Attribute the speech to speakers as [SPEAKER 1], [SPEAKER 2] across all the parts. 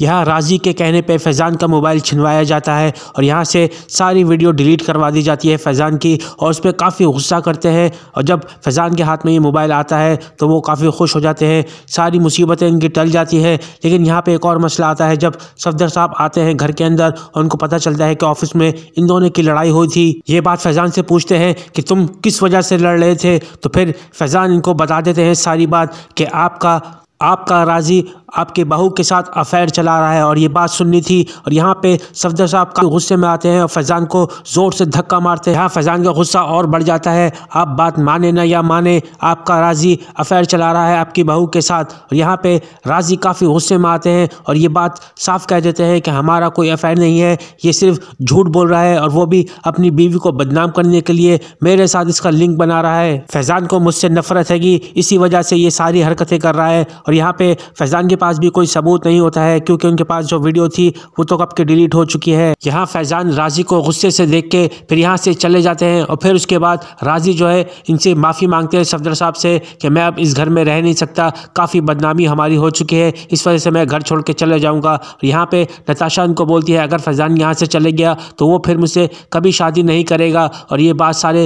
[SPEAKER 1] यहाँ राजी के कहने पे फैज़ान का मोबाइल छिनवाया जाता है और यहाँ से सारी वीडियो डिलीट करवा दी जाती है फैज़ान की और उस पर काफ़ी गुस्सा करते हैं और जब फैज़ान के हाथ में ये मोबाइल आता है तो वो काफ़ी खुश हो जाते हैं सारी मुसीबतें इनकी टल जाती है लेकिन यहाँ पर एक और मसला आता है जब सफदर साहब आते हैं घर के अंदर और उनको पता चलता है कि ऑफिस में इन दोनों की लड़ाई हुई थी ये बात फैज़ान से पूछते हैं कि तुम किस वजह से लड़ रहे थे तो फिर फैज़ान इनको बता देते हैं सारी बात कि आपका आपका राज़ी आपके बहू के साथ अफेयर चला रहा है और ये बात सुननी थी और यहाँ पे सफदर साहब का गुस्से में आते हैं और फैज़ान को ज़ोर से धक्का मारते हैं यहाँ फैज़ान का गुस्सा और बढ़ जाता है आप बात माने ना या माने आपका राज़ी अफेयर चला रहा है आपकी बहू के साथ और यहाँ पे राज़ी काफ़ी गुस्से में आते हैं और ये बात साफ कह देते हैं कि हमारा कोई अफेयर नहीं है ये सिर्फ झूठ बोल रहा है और वो भी अपनी बीवी को बदनाम करने के लिए मेरे साथ इसका लिंक बना रहा है फैज़ान को मुझसे नफरत हैगी इसी वजह से ये सारी हरकतें कर रहा है और यहाँ पे फैज़ान के पास भी कोई सबूत नहीं होता है क्योंकि उनके पास जो वीडियो थी वो तो कब के डिलीट हो चुकी है यहाँ फैजान राजी को गुस्से से देख के फिर यहाँ से चले जाते हैं और फिर उसके बाद राजी जो है इनसे माफ़ी मांगते हैं सफदर साहब से कि मैं अब इस घर में रह नहीं सकता काफ़ी बदनामी हमारी हो चुकी है इस वजह से मैं घर छोड़ के चले जाऊँगा यहाँ पर नताशा उनको बोलती है अगर फैजान यहाँ से चले गया तो वो फिर मुझसे कभी शादी नहीं करेगा और ये बात सारे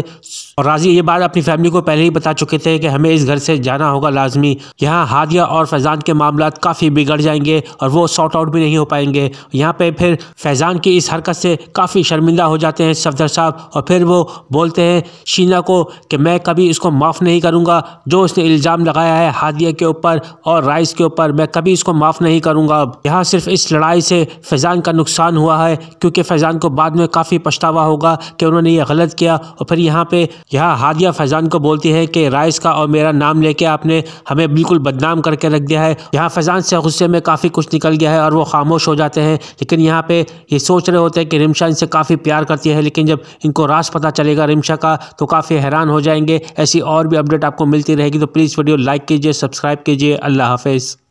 [SPEAKER 1] और राजी ये बात अपनी फैमिली को पहले ही बता चुके थे कि हमें इस घर से जाना होगा लाजमी यहाँ हादिया और फैजान के मामला काफ़ी बिगड़ जाएंगे और वो शॉर्ट आउट भी नहीं हो पाएंगे यहाँ पे फिर फैज़ान की इस हरकत से काफ़ी शर्मिंदा हो जाते हैं सफदर साहब और फिर वो बोलते हैं शीना को कि मैं कभी इसको माफ़ नहीं करूँगा जो उसने इल्ज़ाम लगाया है हादिया के ऊपर और राइस के ऊपर मैं कभी इसको माफ़ नहीं करूँगा यहाँ सिर्फ इस लड़ाई से फैज़ान का नुकसान हुआ है क्योंकि फैज़ान को बाद में काफ़ी पछतावा होगा कि उन्होंने ये गलत किया और फिर यहाँ पर यहाँ हादिया फैज़ान को बोलती है कि राइस का और मेरा नाम लेके आपने हमें बिल्कुल बदनाम करके रख दिया है यहाँ फैज़ान फैज़ान से गुस्से में काफ़ी कुछ निकल गया है और वो खामोश हो जाते हैं लेकिन यहाँ पे ये सोच रहे होते हैं कि रिमशा इनसे काफ़ी प्यार करती है लेकिन जब इनको रास पता चलेगा रिमशा का तो काफ़ी हैरान हो जाएंगे ऐसी और भी अपडेट आपको मिलती रहेगी तो प्लीज़ वीडियो लाइक कीजिए सब्सक्राइब कीजिए अल्लाह हाफिज़